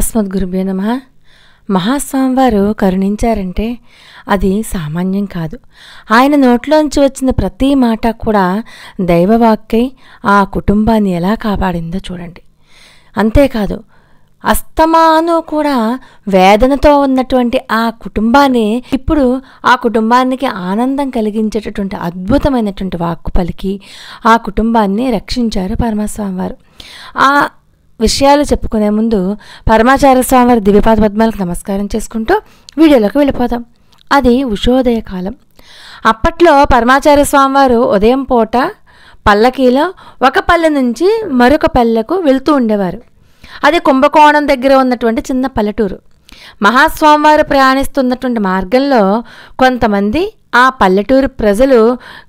అస్మద్గురుభ్యో నమ వారు కరుణించారంటే అది సామాన్యం కాదు ఆయన నోట్లోంచి వచ్చిన ప్రతి మాట కూడా దైవవాక్కై ఆ కుటుంబాన్ని ఎలా కాపాడిందో చూడండి అంతేకాదు అస్తమాను కూడా వేదనతో ఉన్నటువంటి ఆ కుటుంబాన్ని ఇప్పుడు ఆ కుటుంబానికి ఆనందం కలిగించేటటువంటి అద్భుతమైనటువంటి వాక్కు పలికి ఆ కుటుంబాన్ని రక్షించారు పరమస్వామి వారు ఆ విషయాలు చెప్పుకునే ముందు పరమాచార్య స్వామివారి దివ్యపాద పద్మాలకు నమస్కారం చేసుకుంటూ వీడియోలోకి వెళ్ళిపోదాం అది ఉషోదయ కాలం అప్పట్లో పరమాచార్య స్వామివారు ఉదయం పూట పల్లకీలో ఒక పల్లె నుంచి మరొక పల్లెకు వెళ్తూ ఉండేవారు అది కుంభకోణం దగ్గర ఉన్నటువంటి చిన్న పల్లెటూరు మహాస్వామివారు ప్రయాణిస్తున్నటువంటి మార్గంలో కొంతమంది ఆ పల్లెటూరు ప్రజలు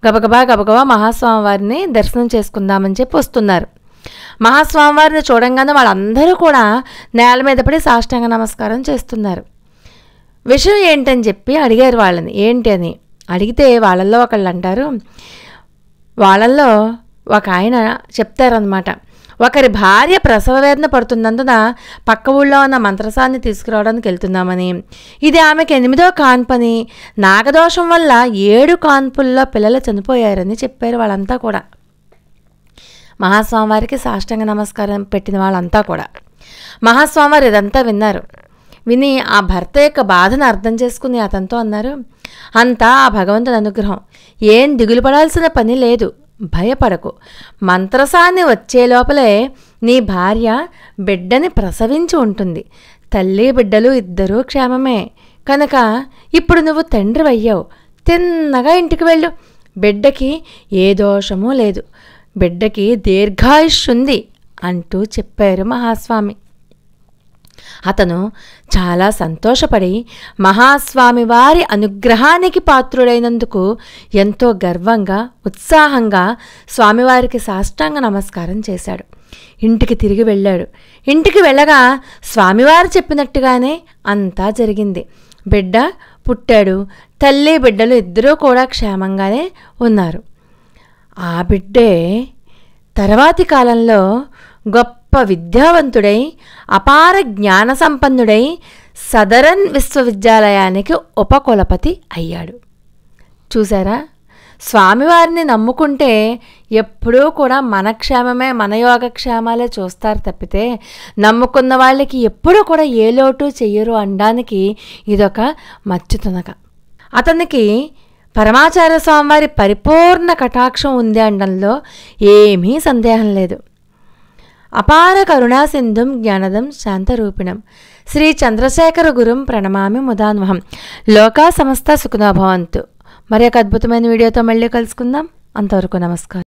గబగబా గబగబా మహాస్వామివారిని దర్శనం చేసుకుందామని చెప్పి వస్తున్నారు మహాస్వామివారిని చూడంగానే వాళ్ళందరూ కూడా నేల మీద పడి సాష్టాంగ నమస్కారం చేస్తున్నారు విషయం ఏంటని చెప్పి అడిగారు వాళ్ళని ఏంటి అని అడిగితే వాళ్ళల్లో ఒకళ్ళు అంటారు వాళ్ళల్లో ఒక ఆయన చెప్తారనమాట ఒకరి భార్య ప్రసవ వేదన పడుతున్నందున పక్క ఊళ్ళో ఉన్న మంత్రసాన్ని తీసుకురావడానికి వెళ్తున్నామని ఇది ఆమెకు ఎనిమిదో కాన్పని నాగదోషం వల్ల ఏడు కాన్పుల్లో పిల్లలు చనిపోయారని చెప్పారు వాళ్ళంతా కూడా మహాస్వామివారికి సాష్టంగ నమస్కారం పెట్టిన వాళ్ళంతా కూడా మహాస్వామివారు ఇదంతా విన్నారు విని ఆ భర్త యొక్క బాధను అర్థం చేసుకుని అతనితో అన్నారు అంతా ఆ భగవంతుని అనుగ్రహం ఏం దిగులు పడాల్సిన పని లేదు భయపడకు మంత్రసాన్ని వచ్చే లోపలే నీ భార్య బిడ్డని ప్రసవించి ఉంటుంది తల్లి బిడ్డలు ఇద్దరూ క్షేమమే కనుక ఇప్పుడు నువ్వు తండ్రి అయ్యావు తిన్నగా ఇంటికి వెళ్ళు బిడ్డకి ఏ దోషమూ లేదు బిడ్డకి దీర్ఘాయుష్యుంది అంటూ చెప్పారు మహాస్వామి అతను చాలా సంతోషపడి మహాస్వామి వారి అనుగ్రహానికి పాత్రుడైనందుకు ఎంతో గర్వంగా ఉత్సాహంగా స్వామివారికి సాష్టాంగ నమస్కారం చేశాడు ఇంటికి తిరిగి వెళ్ళాడు ఇంటికి వెళ్ళగా స్వామివారు చెప్పినట్టుగానే అంతా జరిగింది బిడ్డ పుట్టాడు తల్లి బిడ్డలు ఇద్దరూ కూడా క్షేమంగానే ఉన్నారు ఆ బిడ్డే తర్వాతి కాలంలో గొప్ప విద్యావంతుడై అపార జ్ఞాన సంపన్నుడై సదరన్ విశ్వవిద్యాలయానికి ఉపకులపతి అయ్యాడు చూసారా స్వామివారిని నమ్ముకుంటే ఎప్పుడూ కూడా మన క్షేమమే మన యోగక్షేమాలే చూస్తారు తప్పితే నమ్ముకున్న వాళ్ళకి ఎప్పుడూ కూడా ఏ లోటు చెయ్యరు అనడానికి ఇదొక మచ్చుతునక అతనికి పరమాచార్య స్వామివారి పరిపూర్ణ కటాక్షం ఉంది అనడంలో ఏమీ సందేహం లేదు అపార కరుణాసింధుం జ్ఞానదం శాంతరూపిణం శ్రీ చంద్రశేఖర గురుం ప్రణమామి ముదాన్వహం లోకా సమస్త సుఖనాభవంతు మరి ఒక అద్భుతమైన వీడియోతో మళ్ళీ కలుసుకుందాం అంతవరకు నమస్కారం